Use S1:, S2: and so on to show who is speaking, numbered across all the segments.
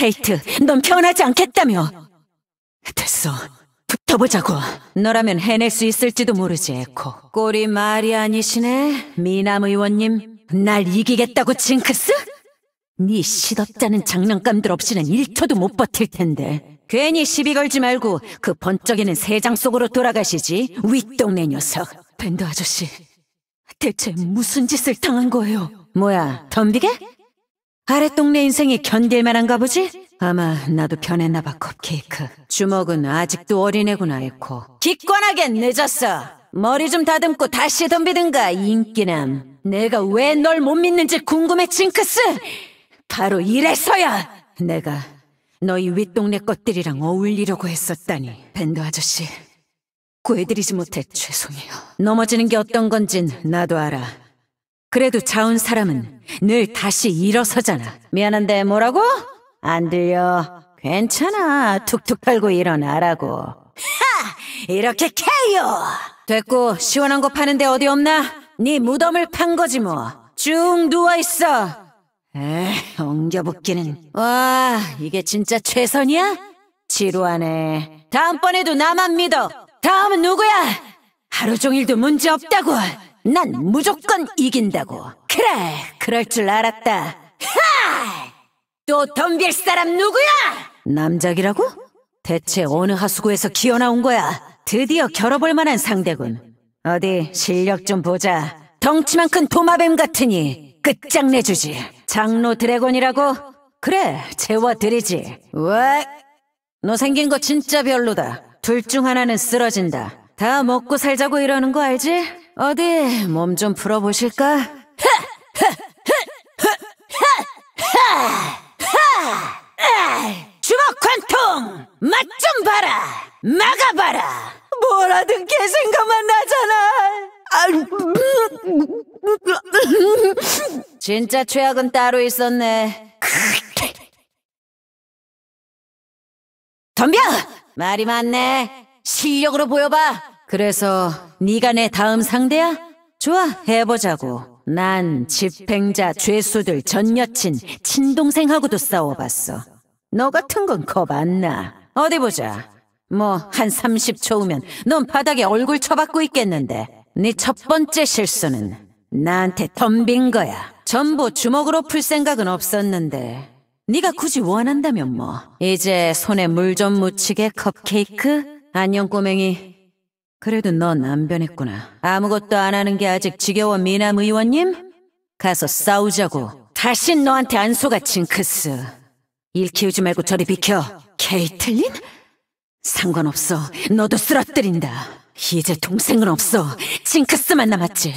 S1: 케이트, 넌 변하지 않겠다며. 됐어. 붙어보자고. 너라면 해낼 수 있을지도 모르지, 에코. 꼴이 말이 아니시네, 미남 의원님. 날 이기겠다고, 징크스? 네 시덥다는 장난감들 없이는 1초도 못 버틸 텐데. 괜히 시비 걸지 말고 그 번쩍이는 세장 속으로 돌아가시지, 윗동네 녀석. 밴드 아저씨, 대체 무슨 짓을 당한 거예요? 뭐야, 덤비게? 아래동네 인생이 견딜 만한가 보지? 아마 나도 변했나 봐, 컵케이크. 주먹은 아직도 어린애구나, 에코. 기권하게 늦었어. 머리 좀 다듬고 다시 덤비든가, 인기남. 내가 왜 널 못 믿는지 궁금해, 징크스! 바로 이래서야! 내가 너희 윗동네 것들이랑 어울리려고 했었다니. 밴드 아저씨, 구해드리지 못해 죄송해요. 넘어지는 게 어떤 건진 나도 알아. 그래도 자운 사람은 늘 다시 일어서잖아. 미안한데 뭐라고? 안 들려. 괜찮아. 툭툭 털고 일어나라고. 하! 이렇게 캐요! 됐고 시원한 거 파는데 어디 없나? 네 무덤을 판 거지 뭐. 쭉 누워있어. 에, 이 엉겨붙기는. 와, 이게 진짜 최선이야? 지루하네. 다음번에도 나만 믿어. 다음은 누구야? 하루 종일도 문제 없다고. 난 무조건 이긴다고. 그래, 그럴 줄 알았다. 하! 또 덤빌 사람 누구야? 남작이라고? 대체 어느 하수구에서 기어나온 거야? 드디어 겨뤄볼 만한 상대군. 어디 실력 좀 보자. 덩치만 큰 도마뱀 같으니 끝장내주지. 장로 드래곤이라고? 그래, 재워드리지. 왜? 너 생긴 거 진짜 별로다. 둘 중 하나는 쓰러진다. 다 먹고 살자고 이러는 거 알지? 어디 몸 좀 풀어보실까? 주먹 관통! 맛 좀 봐라! 막아봐라! 뭐라든 개 생각만 나잖아! 진짜 최악은 따로 있었네. 덤벼! 말이 많네. 실력으로 보여봐. 그래서 네가 내 다음 상대야? 좋아, 해보자고. 난 집행자 죄수들 전 여친 친동생하고도 싸워봤어. 너 같은 건 겁 안 나. 어디 보자. 뭐 한 30초 후면 넌 바닥에 얼굴 쳐박고 있겠는데. 네 첫 번째 실수는 나한테 덤빈 거야. 전부 주먹으로 풀 생각은 없었는데. 네가 굳이 원한다면 뭐. 이제 손에 물 좀 묻히게 컵케이크? 안녕 꼬맹이. 그래도 넌 안 변했구나. 아무것도 안 하는 게 아직 지겨워, 미남 의원님? 가서 싸우자고. 다신 너한테 안 속아, 징크스. 일 키우지 말고 저리 비켜. 케이틀린? 상관없어. 너도 쓰러뜨린다. 이제 동생은 없어. 징크스만 남았지.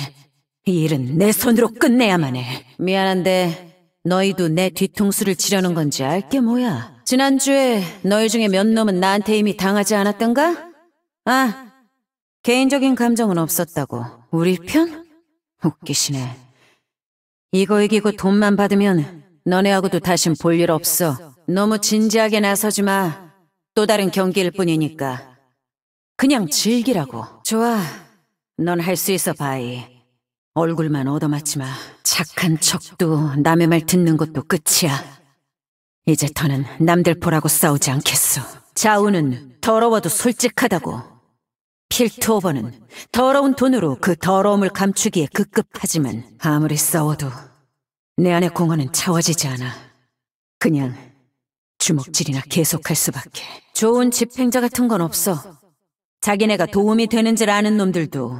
S1: 이 일은 내 손으로 끝내야만 해. 미안한데 너희도 내 뒤통수를 치려는 건지 알 게 뭐야. 지난주에 너희 중에 몇 놈은 나한테 이미 당하지 않았던가? 아, 개인적인 감정은 없었다고. 우리 편? 웃기시네. 이거 이기고 돈만 받으면 너네하고도 다신 볼 일 없어. 너무 진지하게 나서지 마. 또 다른 경기일 뿐이니까. 그냥 즐기라고. 좋아. 넌 할 수 있어, 바이. 얼굴만 얻어맞지 마. 착한 척도 남의 말 듣는 것도 끝이야. 이제 더는 남들 보라고 싸우지 않겠어. 자우는 더러워도 솔직하다고. 필트오버는 더러운 돈으로 그 더러움을 감추기에 급급하지만 아무리 싸워도 내 안의 공허는 차워지지 않아. 그냥 주먹질이나 계속할 수밖에. 좋은 집행자 같은 건 없어. 자기네가 도움이 되는 줄 아는 놈들도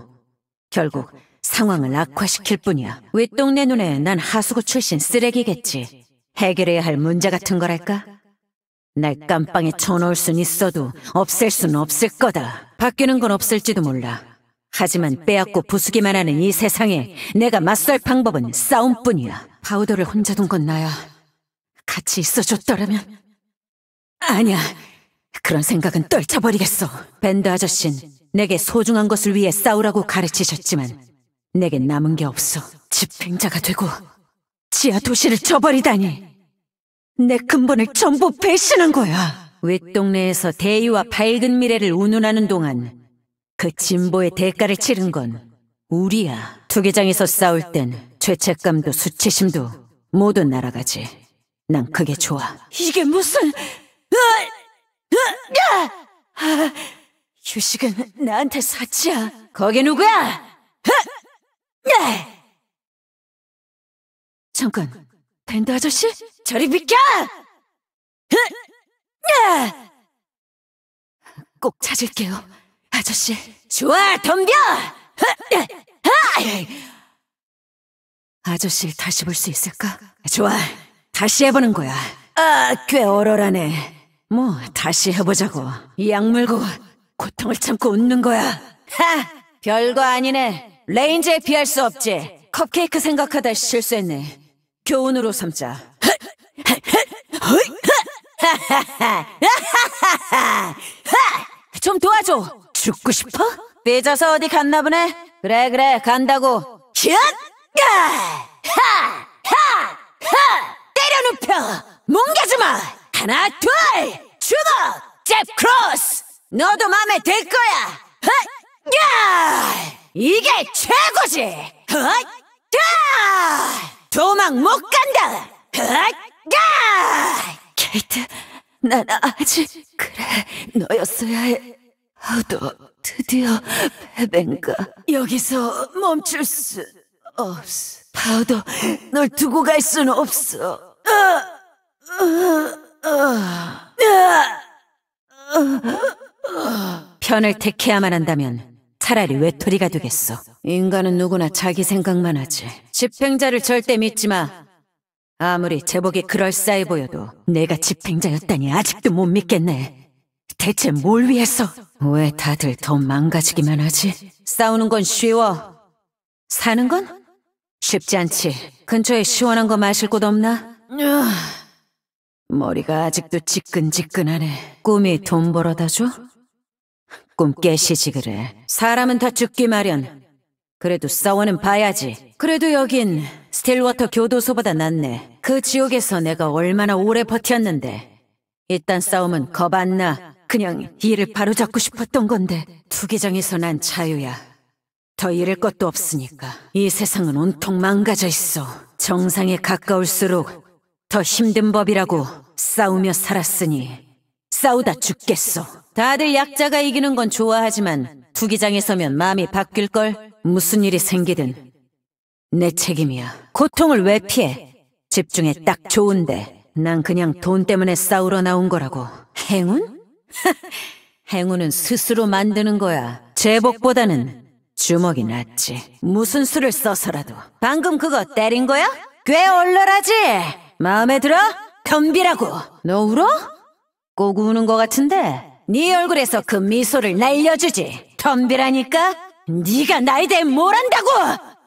S1: 결국 상황을 악화시킬 뿐이야. 윗동네 눈에 난 하수구 출신 쓰레기겠지. 해결해야 할 문제 같은 거랄까? 날 깜빵에 쳐놓을 순 있어도 없앨 순 없을 거다. 바뀌는 건 없을지도 몰라. 하지만 빼앗고 부수기만 하는 이 세상에 내가 맞설 방법은 싸움뿐이야. 파우더를 혼자 둔 건 나야. 같이 있어줬더라면. 아니야. 그런 생각은 떨쳐버리겠어. 밴드 아저씨는 내게 소중한 것을 위해 싸우라고 가르치셨지만 내겐 남은 게 없어. 집행자가 되고 지하 도시를 쳐버리다니내 근본을 전부 배신한 거야. 윗동네에서 대의와 밝은 미래를 운운하는 동안 그 진보의 대가를 치른 건 우리야. 투기장에서 싸울 땐 죄책감도 수치심도 모두 날아가지. 난 그게 좋아. 이게 무슨... 아, 휴식은 나한테 샀지야 거기 누구야? 잠깐, 밴드 아저씨? 저리 비켜! 꼭 찾을게요, 아저씨. 좋아, 덤벼! 아저씨 다시 볼 수 있을까? 좋아, 다시 해보는 거야. 아, 꽤 얼얼하네. 뭐, 다시 해보자고. 이 약물고 고통을 참고 웃는 거야. 하! 별거 아니네. 레인지에 비할 수 없지. 컵케이크 생각하다 실수했네. 교훈으로 삼자. 헛! 헛! 헛! 좀 도와줘. 죽고 싶어? 삐져서 네 어디 갔나 보네. 그래 그래 간다고. 슛! 하하하! 때려눕혀! 뭉개지마! 하나 둘! 주먹! 잽 크로스! 너도 마음에 들 거야! 하! 야! 이게 최고지! 하! 야! 도망 못 간다! 하! 야! 나이트난 아직 그래 너였어야 해. 하도 드디어 베벤가 여기서 멈출 수 없어. 파우더, 널 두고 갈 수는 없어. 어, 어, 어. 편을 택해야만 한다면 차라리 외톨이가 되겠어. 인간은 누구나 자기 생각만 하지. 집행자를 절대 믿지 마. 아무리 제복이 그럴싸해 보여도 내가 집행자였다니 아직도 못 믿겠네. 대체 뭘 위해서? 왜 다들 더 망가지기만 하지? 싸우는 건 쉬워. 사는 건? 쉽지 않지. 근처에 시원한 거 마실 곳 없나? 머리가 아직도 지끈지끈하네. 꿈이 돈 벌어다 줘? 꿈 깨시지 그래. 사람은 다 죽기 마련. 그래도 싸워는 봐야지. 그래도 여긴 스틸워터 교도소보다 낫네. 그 지옥에서 내가 얼마나 오래 버텼는데. 일단 싸움은 겁 안 나. 그냥 일을 바로잡고 싶었던 건데. 투기장에서 난 자유야. 더 잃을 것도 없으니까. 이 세상은 온통 망가져 있어. 정상에 가까울수록 더 힘든 법이라고 싸우며 살았으니 싸우다 죽겠어. 다들 약자가 이기는 건 좋아하지만 투기장에 서면 마음이 바뀔걸? 무슨 일이 생기든 내 책임이야. 고통을 왜 피해? 집중에 딱 좋은데. 난 그냥 돈 때문에 싸우러 나온 거라고. 행운? 행운은 스스로 만드는 거야. 제복보다는 주먹이 낫지. 무슨 수를 써서라도. 방금 그거 때린 거야? 꽤 얼얼하지? 마음에 들어? 덤비라고. 너 울어? 꼬고 우는 거 같은데. 네 얼굴에서 그 미소를 날려주지. 덤비라니까? 네가 나에 대해 뭘 안다고!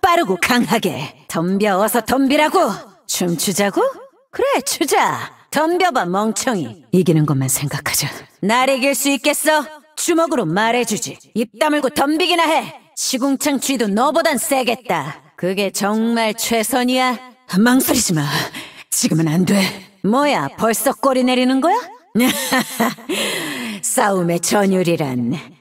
S1: 빠르고 강하게 덤벼 어서 덤비라고! 춤추자고? 그래 추자! 덤벼봐 멍청이 이기는 것만 생각하자 날 이길 수 있겠어? 주먹으로 말해주지 입 다물고 덤비기나 해 시궁창 쥐도 너보단 세겠다 그게 정말 최선이야 망설이지 마 지금은 안 돼 뭐야 벌써 꼬리 내리는 거야? 싸움의 전율이란